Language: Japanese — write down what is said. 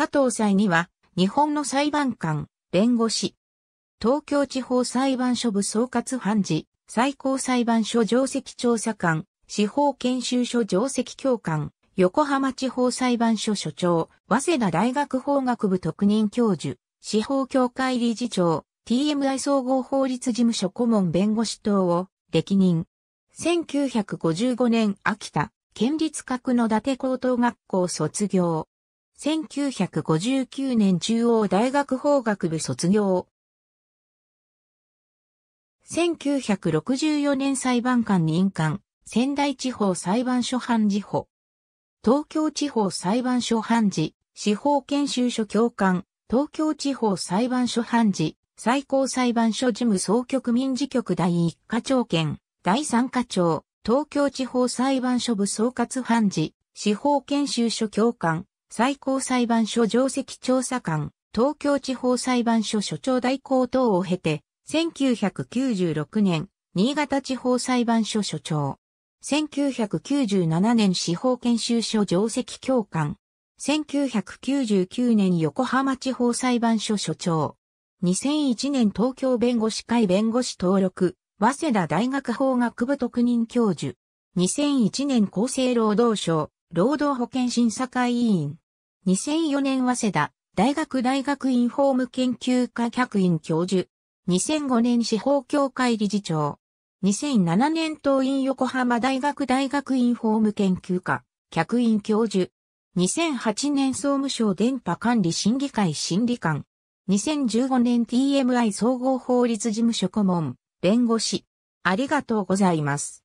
佐藤祭には、日本の裁判官、弁護士、東京地方裁判所部総括判事、最高裁判所上席調査官、司法研修所上席教官、横浜地方裁判所所長、早稲田大学法学部特任教授、司法協会理事長、TMI 総合法律事務所顧問弁護士等を歴任。1955年秋田、県立角野伊達高等学校卒業。1959年中央大学法学部卒業。1964年裁判官任官、仙台地方裁判所判事補。東京地方裁判所判事、司法研修所教官、東京地方裁判所判事、最高裁判所事務総局民事局第1課長兼、第3課長、東京地方裁判所部総括判事、司法研修所教官、最高裁判所上席調査官、東京地方裁判所所長代行等を経て、1996年、新潟地方裁判所所長。1997年司法研修所上席教官。1999年横浜地方裁判所所長。2001年東京弁護士会弁護士登録、早稲田大学法学部特任教授。2001年厚生労働省、労働保険審査会委員。2004年早稲田大学大学院法務研究科客員教授。2005年司法協会理事長。2007年党員横浜大学大学院法務研究科客員教授。2008年総務省電波管理審議会審理官。2015年 TMI 総合法律事務所顧問、弁護士。ありがとうございます。